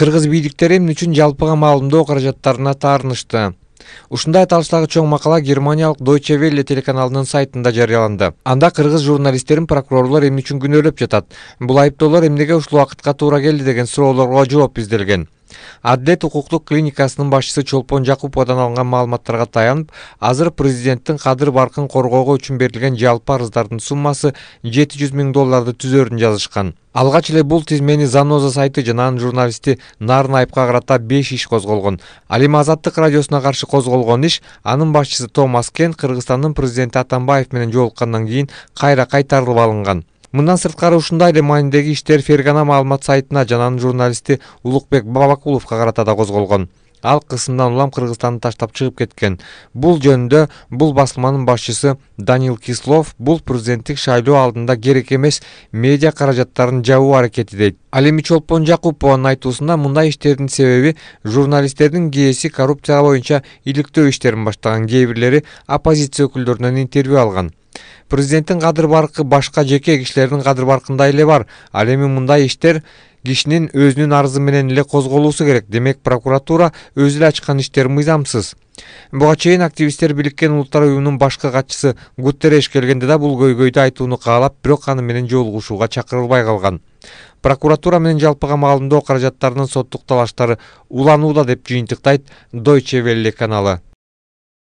кыргыз бийликтери эмне үчүн жалпыга маалымдоо каражаттарына таарынышты ушундай аталыштагы чоң макала германиялык дойча веи телеканалынын сайтында жарыяланды анда кыргыз журналисттерин прокурорлор эмне үчүн күнөөлөп жатат бул айыптоолор эмнеге ушул убакытка туура келди деген суроолорго жооп изделген адилет укуктук клиникасынын башчысы чолпон жакуповадан алынган маалыматтарга таянып азыр президенттин кадыр баркын коргоого үчүн берилген жалпы арыздардын суммасы жети жүз миң долларды түзөрүн жазышкан алгач эле бул тизмени заноза сайты жана анын журналисти нарын айыпка карата беш иш козголгон ал эми азаттык радиосуна каршы козголгон иш анын башчысы томас кен кыргызстандын президенти атамбаев менен жолуккандан кийин кайра кайтарылып алынган мындан сырткары ушундай эле маанидеги иштер фергана маалымат сайтына жана анын журналисти улукбек бабакуловго карата да козголгон ал кысымдан улам кыргызстанды таштап чыгып кеткен бул жөнүндө бул басылманын башчысы данил кислов бул президенттик шайлоо алдында керек эмес медиа каражаттарын жабуу аракети дейт ал эми чолпон жакупованын айтуусунда мындай иштердин себеби журналисттердин кээси коррупция боюнча иликтөө иштерин баштаган кээ бирлери оппозиция өкүлдөрүнөн интервью алган президенттин кадыр баркы башка жеке кишилердин кадыр баркындай эле бар ал эми мындай иштер кишинин өзүнүн арызы менен эле козголуусу керек демек прокуратура өзү эле ачкан иштер мыйзамсыз буга чейин активисттер бириккен улуттар уюмунун башкы катчысы гуттереш келгенде да бул көйгөйдү айтууну каалап бирок аны менен жолугушууга чакырылбай калган прокуратура менен жалпыга маалымдоо каражаттарынын соттук талаштары уланууда деп жыйынтыктайт дойче велле каналы